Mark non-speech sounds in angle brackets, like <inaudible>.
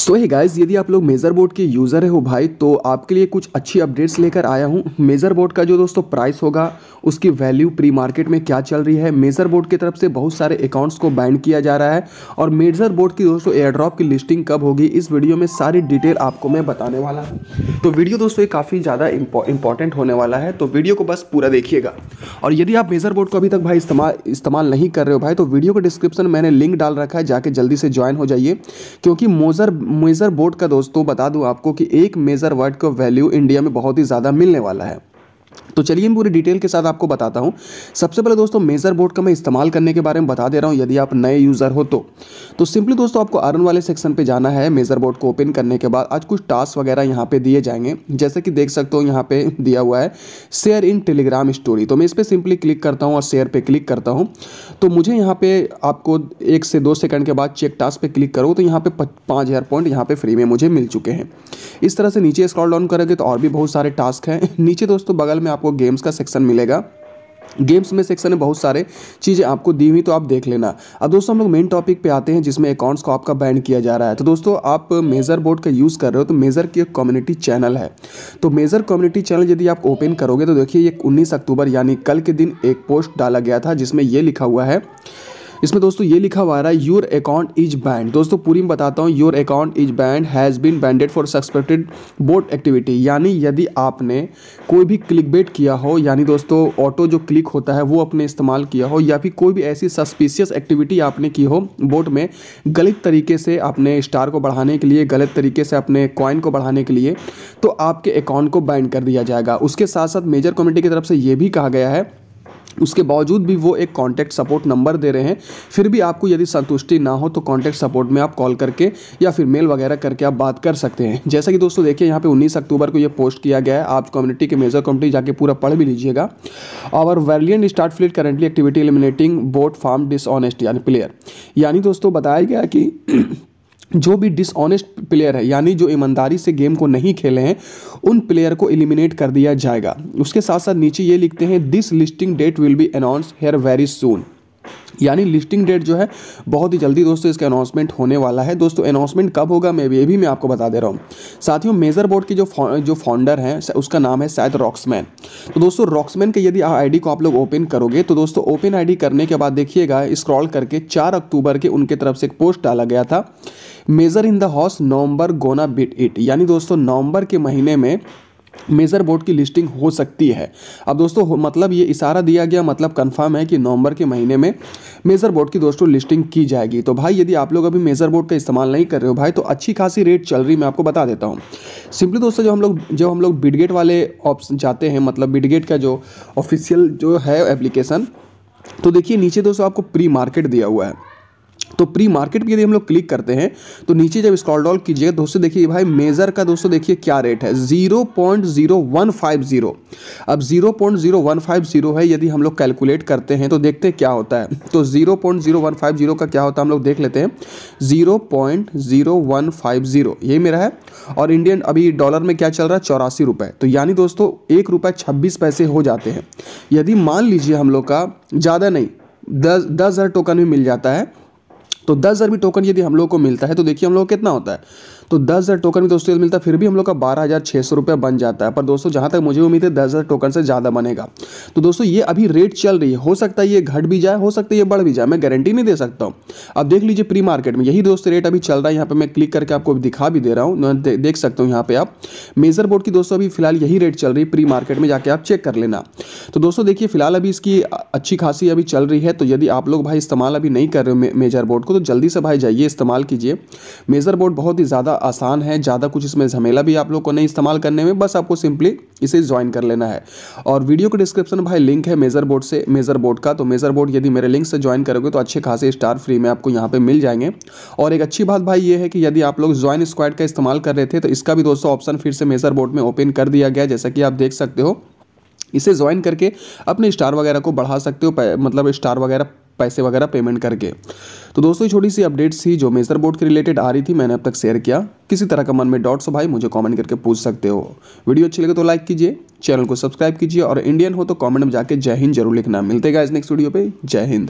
सो ही guys यदि आप लोग मेजर बोर्ड के यूज़र है हो भाई तो आपके लिए कुछ अच्छी अपडेट्स लेकर आया हूँ मेजर बोर्ड का जो दोस्तों प्राइस होगा उसकी वैल्यू प्री मार्केट में क्या चल रही है मेजर बोर्ड की तरफ से बहुत सारे अकाउंट्स को बैन किया जा रहा है और मेजर बोर्ड की दोस्तों एयर ड्रॉप की लिस्टिंग कब होगी इस वीडियो में सारी डिटेल आपको मैं बताने वाला हूँ तो वीडियो दोस्तों ये काफ़ी ज़्यादा इंपॉर्टेंट होने वाला है तो वीडियो को बस पूरा देखिएगा और यदि आप मेजर बोर्ड को अभी तक भाई इस्तेमाल इस्तेमाल नहीं कर रहे हो भाई तो वीडियो को डिस्क्रिप्शन मैंने लिंक डाल रखा है जाके जल्दी से ज्वाइन हो जाइए क्योंकि मोजर मेज़र बोर्ड का दोस्तों बता दूं आपको कि एक मेज़र वर्ड का वैल्यू इंडिया में बहुत ही ज़्यादा मिलने वाला है तो चलिए मैं पूरी डिटेल के साथ आपको बताता हूँ सबसे पहले दोस्तों मेजर बोर्ड का मैं इस्तेमाल करने के बारे में बता दे रहा हूँ यदि आप नए यूज़र हो तो तो सिंपली दोस्तों आपको अर्न वाले सेक्शन पे जाना है मेजर बोर्ड को ओपन करने के बाद आज कुछ टास्क वगैरह यहाँ पे दिए जाएंगे जैसे कि देख सकते हो यहाँ पे दिया हुआ है शेयर इन टेलीग्राम स्टोरी तो मैं इस पर सिंपली क्लिक करता हूँ और शेयर पर क्लिक करता हूँ तो मुझे यहाँ पर आपको एक से दो सेकंड के बाद चेक टास्क पर क्लिक करो तो यहाँ पर पाँच हज़ार पॉइंट यहाँ पर फ्री में मुझे मिल चुके हैं इस तरह से नीचे स्क्रॉल डाउन करोगे तो और भी बहुत सारे टास्क हैं <laughs> नीचे दोस्तों बगल में आप आपको गेम्स का सेक्शन मिलेगा गेम्स में सेक्शन है बहुत सारे चीज़ें आपको दी हुई तो आप देख लेना अब दोस्तों हम लोग मेन टॉपिक पे आते हैं जिसमें अकाउंट्स को आपका बैन किया जा रहा है तो दोस्तों आप मेजर बोर्ड का यूज़ कर रहे हो तो मेजर की एक कम्युनिटी चैनल है तो मेजर कम्युनिटी चैनल यदि आप ओपन करोगे तो देखिए ये उन्नीस अक्टूबर यानी कल के दिन एक पोस्ट डाला गया था जिसमें यह लिखा हुआ है इसमें दोस्तों ये लिखा हुआ रहा है योर अकाउंट इज बैंड दोस्तों पूरी में बताता हूँ your account is banned has been banded for suspected bot activity यानी यदि आपने कोई भी क्लिक बेट किया हो यानी दोस्तों ऑटो जो क्लिक होता है वो अपने इस्तेमाल किया हो या फिर कोई भी ऐसी सस्पिशियस एक्टिविटी आपने की हो बोट में गलत तरीके से अपने स्टार को बढ़ाने के लिए गलत तरीके से अपने कॉइन को बढ़ाने के लिए तो आपके अकाउंट को बैंड कर दिया जाएगा उसके साथ साथ मेजर कमेटी की तरफ से ये भी कहा गया है उसके बावजूद भी वो एक कॉन्टैक्ट सपोर्ट नंबर दे रहे हैं फिर भी आपको यदि संतुष्टि ना हो तो कॉन्टैक्ट सपोर्ट में आप कॉल करके या फिर मेल वगैरह करके आप बात कर सकते हैं जैसा कि दोस्तों देखिए यहाँ पे 19 अक्टूबर को ये पोस्ट किया गया है आप कम्युनिटी के मेजर कम्युनिटी जाके पूरा पढ़ भी लीजिएगा और वेलियन start fleet currently activity eliminating bot farm dishonest यानी प्लेयर यानी दोस्तों बताया गया कि जो भी डिसऑनेस्ट प्लेयर है यानी जो ईमानदारी से गेम को नहीं खेले हैं उन प्लेयर को एलिमिनेट कर दिया जाएगा उसके साथ साथ नीचे ये लिखते हैं this listing date will be announce here very soon यानी लिस्टिंग डेट जो है बहुत ही जल्दी दोस्तों इसका अनाउंसमेंट होने वाला है दोस्तों अनाउंसमेंट कब होगा मैं ये भी मैं आपको बता दे रहा हूँ साथियों मेजर बोर्ड की जो जो फाउंडर हैं उसका नाम है शायद रॉक्समैन तो दोस्तों रॉक्समैन के यदि आईडी को आप लोग ओपन करोगे तो दोस्तों ओपन आई करने के बाद देखिएगा स्क्रॉल करके चार अक्टूबर के उनके तरफ से एक पोस्ट डाला गया था major in the house November gonna bit it यानी दोस्तों नवंबर के महीने में मेज़र बोर्ड की लिस्टिंग हो सकती है अब दोस्तों मतलब ये इशारा दिया गया मतलब कंफर्म है कि नवंबर के महीने में मेज़र बोर्ड की दोस्तों लिस्टिंग की जाएगी तो भाई यदि आप लोग अभी मेज़र बोर्ड का इस्तेमाल नहीं कर रहे हो भाई तो अच्छी खासी रेट चल रही मैं आपको बता देता हूँ सिंपली दोस्तों जो हम लोग जो हम लोग बिडगेट वाले ऑप्शन जाते हैं मतलब बिडगेट का जो ऑफिशियल जो है एप्लीकेशन तो देखिए नीचे दोस्तों आपको प्री मार्केट दिया हुआ है तो प्री मार्केट में यदि हम लोग क्लिक करते हैं तो नीचे जब स्क्रॉल डॉल कीजिएगा दोस्तों देखिए भाई मेजर का दोस्तों देखिए क्या रेट है zero point zero one five zero अब zero point zero one five zero है यदि हम लोग कैलकुलेट करते हैं तो देखते हैं क्या होता है तो zero point zero one five zero का क्या होता है हम लोग देख लेते हैं zero point zero one five zero ये मेरा है और इंडियन अभी डॉलर में क्या चल रहा है चौरासी रुपये तो यानी दोस्तों एक रुपये छब्बीस पैसे हो जाते हैं यदि मान लीजिए हम लोग का ज़्यादा नहीं दस दस हज़ार टोकन भी मिल जाता है तो दस हज़ार भी टोकन यदि हम लोग को मिलता है तो देखिए हम लोग कितना होता है तो दस हज़ार टोकन भी दोस्तों मिलता है फिर भी हम लोग का बारह हज़ार छः सौ रुपया बन जाता है पर दोस्तों जहाँ तक मुझे उम्मीद है दस हज़ार टोकन से ज़्यादा बनेगा तो दोस्तों ये अभी रेट चल रही है हो सकता है ये घट भी जाए हो सकता है ये बढ़ भी जाए मैं गारंटी नहीं दे सकता हूँ अब देख लीजिए प्री मार्केट में यही दोस्तों रेट अभी चल रहा है यहाँ पर मैं क्लिक करके आपको दिखा भी दे रहा हूँ देख सकता हूँ यहाँ पर आप मेजर बोर्ड की दोस्तों अभी फिलहाल यही रेट चल रही है प्री मार्केट में जाके आप चेक कर लेना तो दोस्तों देखिए फिलहाल अभी इसकी अच्छी खासी अभी चल रही है तो यदि आप लोग भाई इस्तेमाल अभी नहीं कर रहे हो मेजर बोर्ड को तो जल्दी से भाई जाइए इस्तेमाल कीजिए मेजर बोर्ड बहुत ही ज़्यादा आसान है ज़्यादा कुछ इसमें झमेला भी आप लोग को नहीं इस्तेमाल करने में बस आपको सिंपली इसे ज्वाइन कर लेना है और वीडियो के डिस्क्रिप्शन भाई लिंक है मेजर बोर्ड से मेजर बोर्ड का तो मेजर बोर्ड यदि मेरे लिंक से ज्वाइन करोगे तो अच्छे खासे स्टार फ्री में आपको यहाँ पर मिल जाएंगे और एक अच्छी बात भाई ये है कि यदि आप लोग ज्वाइन स्क्वाड का इस्तेमाल कर रहे थे तो इसका भी दोस्तों ऑप्शन फिर से मेजर बोर्ड में ओपन कर दिया गया जैसा कि आप देख सकते हो इसे ज्वाइन करके अपने स्टार वगैरह को बढ़ा सकते हो मतलब स्टार वगैरह पैसे वगैरह पेमेंट करके तो दोस्तों ये छोटी सी अपडेट्स थी जो मेजर बोर्ड के रिलेटेड आ रही थी मैंने अब तक शेयर किया किसी तरह का मन में डॉट्स हो भाई मुझे कमेंट करके पूछ सकते हो वीडियो अच्छी लगे तो लाइक कीजिए चैनल को सब्सक्राइब कीजिए और इंडियन हो तो कमेंट में जाके जय हिंद जरूर लिखना मिलते गाइस नेक्स्ट वीडियो पे जय हिंद